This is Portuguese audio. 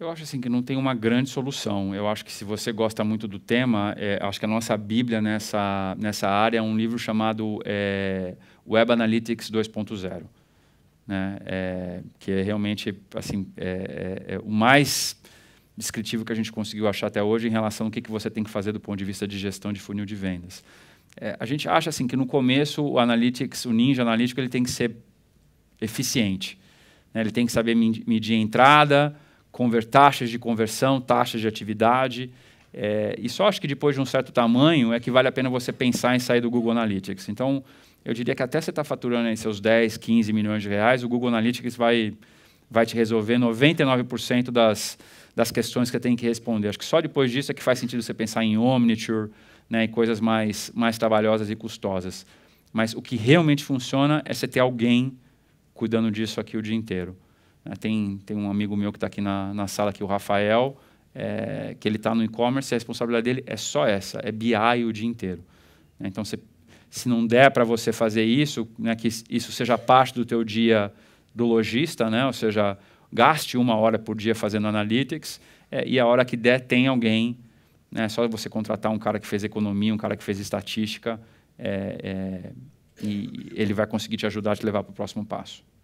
Eu acho assim que não tem uma grande solução. Eu acho que se você gosta muito do tema, é, acho que a nossa Bíblia nessa, nessa área é um livro chamado é, Web Analytics 2.0, né? É, que é realmente assim é, é, é o mais descritivo que a gente conseguiu achar até hoje em relação ao que, que você tem que fazer do ponto de vista de gestão de funil de vendas. a gente acha assim que no começo o Analytics, o Ninja Analítico, ele tem que ser eficiente. Né? Ele tem que saber medir a entrada conver, taxas de conversão, taxas de atividade. É, e só acho que depois de um certo tamanho é que vale a pena você pensar em sair do Google Analytics. Então, eu diria que até você está faturando aí seus 10, 15 milhões de reais, o Google Analytics vai, vai te resolver 99% das, das questões que você tem que responder. Acho que só depois disso é que faz sentido você pensar em Omniture, né, e coisas mais, mais trabalhosas e custosas. Mas o que realmente funciona é você ter alguém cuidando disso aqui o dia inteiro. Né, tem, tem um amigo meu que está aqui na, na sala, aqui é o Rafael, é, que ele está no e-commerce, a responsabilidade dele é só essa, é BI o dia inteiro. Né, então, se, se não der para você fazer isso, né, que isso seja parte do teu dia do lojista, né, ou seja, gaste uma hora por dia fazendo analytics é, e a hora que der tem alguém, né, só você contratar um cara que fez economia, um cara que fez estatística, é, é e ele vai conseguir te ajudar a te levar para o próximo passo.